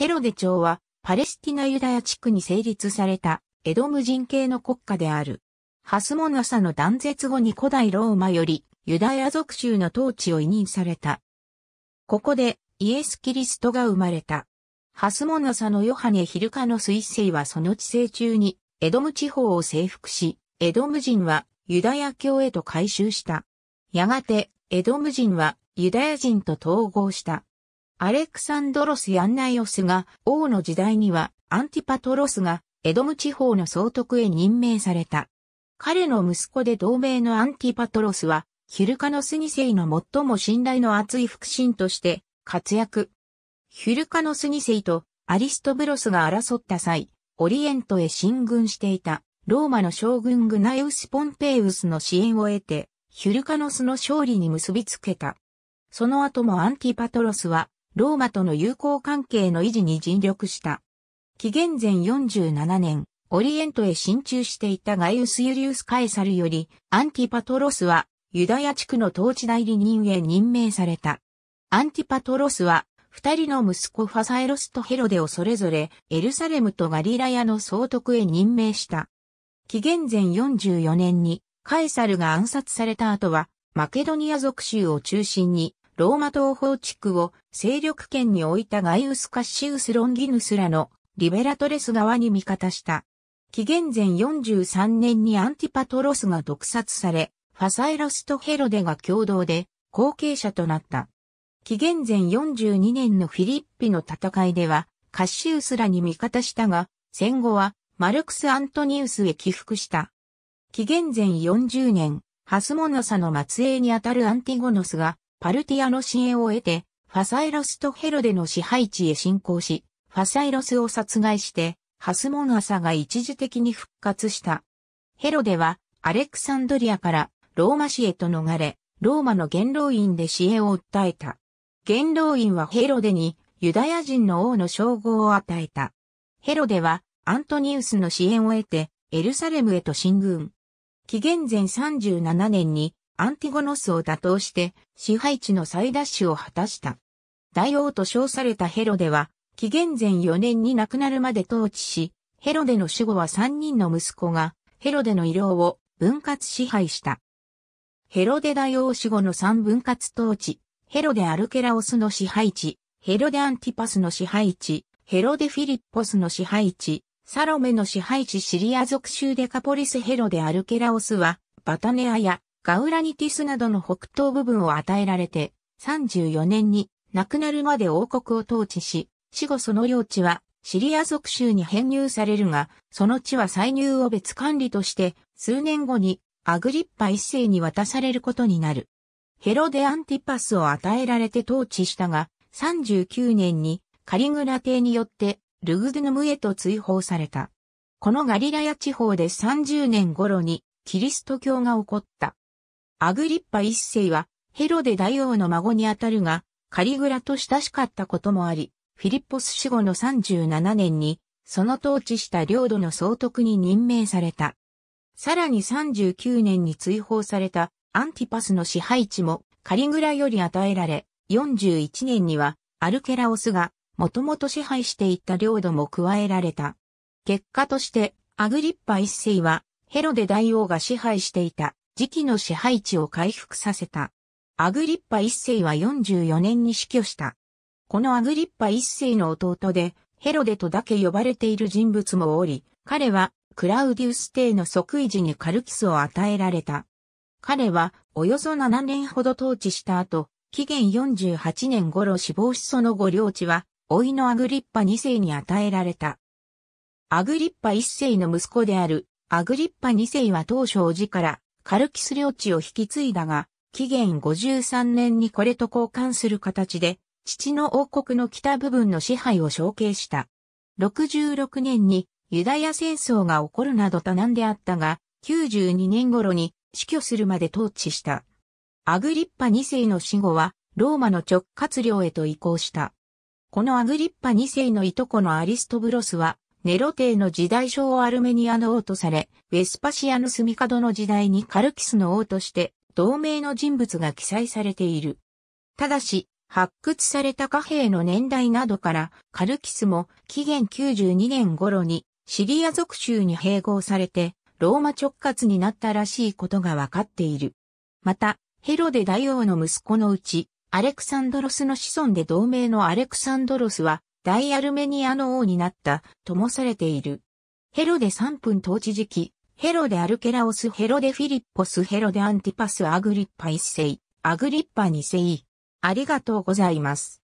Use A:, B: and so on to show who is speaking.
A: ヘロデ朝はパレスティナユダヤ地区に成立されたエドム人系の国家である。ハスモナサの断絶後に古代ローマよりユダヤ族州の統治を委任された。ここでイエス・キリストが生まれた。ハスモナサのヨハネ・ヒルカの彗星はその治世中にエドム地方を征服し、エドム人はユダヤ教へと改宗した。やがてエドム人はユダヤ人と統合した。アレクサンドロス・ヤンナイオスが王の時代にはアンティパトロスがエドム地方の総督へ任命された。彼の息子で同盟のアンティパトロスはヒルカノス2世の最も信頼の厚い腹心として活躍。ヒルカノス2世とアリストブロスが争った際、オリエントへ進軍していたローマの将軍グナイウス・ポンペイウスの支援を得て、ヒルカノスの勝利に結びつけた。その後もアンティパトロスはローマとの友好関係の維持に尽力した。紀元前47年、オリエントへ進駐していたガイウス・ユリウス・カエサルより、アンティパトロスは、ユダヤ地区の統治代理人へ任命された。アンティパトロスは、二人の息子ファサエロスとヘロデをそれぞれエルサレムとガリラヤの総督へ任命した。紀元前44年にカエサルが暗殺された後はマケドニア属州を中心にローマ東方地区を勢力圏に置いたガイウス・カッシウス・ロンギヌスらのリベラトレス側に味方した。紀元前43年にアンティパトロスが毒殺され、ファサイロスとヘロデが共同で後継者となった。紀元前42年のフィリッピの戦いでは、カッシウスらに味方したが、戦後はマルクス・アントニウスへ帰服した。紀元前40年、ハスモノサの末裔にあたるアンティゴノスがパルティアの支援を得て、ファサイロスとヘロデの支配地へ侵攻し、ファサイロスを殺害して、ハスモンサが一時的に復活した。ヘロデは、アレクサンドリアからローマ市へと逃れ、ローマの元老院で支援を訴えた。元老院はヘロデにユダヤ人の王の称号を与えた。ヘロデはアントニウスの支援を得てエルサレムへと進軍。紀元前37年にアンティゴノスを打倒して支配地の再奪取を果たした。大王と称されたヘロデは、紀元前4年に亡くなるまで統治し、ヘロデの死後は3人の息子が、ヘロデの医療を分割支配した。ヘロデ大王死後の3分割統治、ヘロデアルケラオスの支配地、ヘロデアンティパスの支配地、ヘロデフィリッポスの支配地、サロメの支配地シリア属州デカポリスヘロデアルケラオスは、バタネアやガウラニティスなどの北東部分を与えられて、34年に亡くなるまで王国を統治し、死後その領地はシリア属州に編入されるが、その地は歳入を別管理として、数年後にアグリッパ一世に渡されることになる。ヘロデ・アンティパスを与えられて統治したが、39年にカリグラ帝によってルグドゥヌムへと追放された。このガリラヤ地方で30年頃にキリスト教が起こった。アグリッパ一世は、ヘロデ大王の孫にあたるが、カリグラと親しかったこともあり、フィリッポス死後の37年に、その統治した領土の総督に任命された。さらに39年に追放されたアンティパスの支配地もカリグラより与えられ、41年にはアルケラオスがもともと支配していた領土も加えられた。結果としてアグリッパ一世はヘロデ大王が支配していた時期の支配地を回復させた。アグリッパ一世は44年に死去した。このアグリッパ一世の弟で、ヘロデとだけ呼ばれている人物もおり、彼はクラウディウス帝の即位時にカルキスを与えられた。彼はおよそ7年ほど統治した後、紀元48年頃死亡しその後領地は、老いのアグリッパ二世に与えられた。アグリッパ一世の息子である、アグリッパ二世は当初おじから、カルキス領地を引き継いだが、紀元53年にこれと交換する形で、父の王国の北部分の支配を承継した。66年にユダヤ戦争が起こるなどなんであったが、92年頃に死去するまで統治した。アグリッパ2世の死後は、ローマの直轄領へと移行した。このアグリッパ2世のいとこのアリストブロスは、ネロ帝の時代小アルメニアの王とされ、ウェスパシアの住門の時代にカルキスの王として同盟の人物が記載されている。ただし、発掘された貨幣の年代などからカルキスも紀元92年頃にシリア属州に併合されてローマ直轄になったらしいことがわかっている。また、ヘロデ大王の息子のうちアレクサンドロスの子孫で同盟のアレクサンドロスは大アルメニアの王になったともされている。ヘロで三分統治時期、ヘロでアルケラオスヘロでフィリッポスヘロでアンティパスアグリッパ一世、アグリッパ二世。ありがとうございます。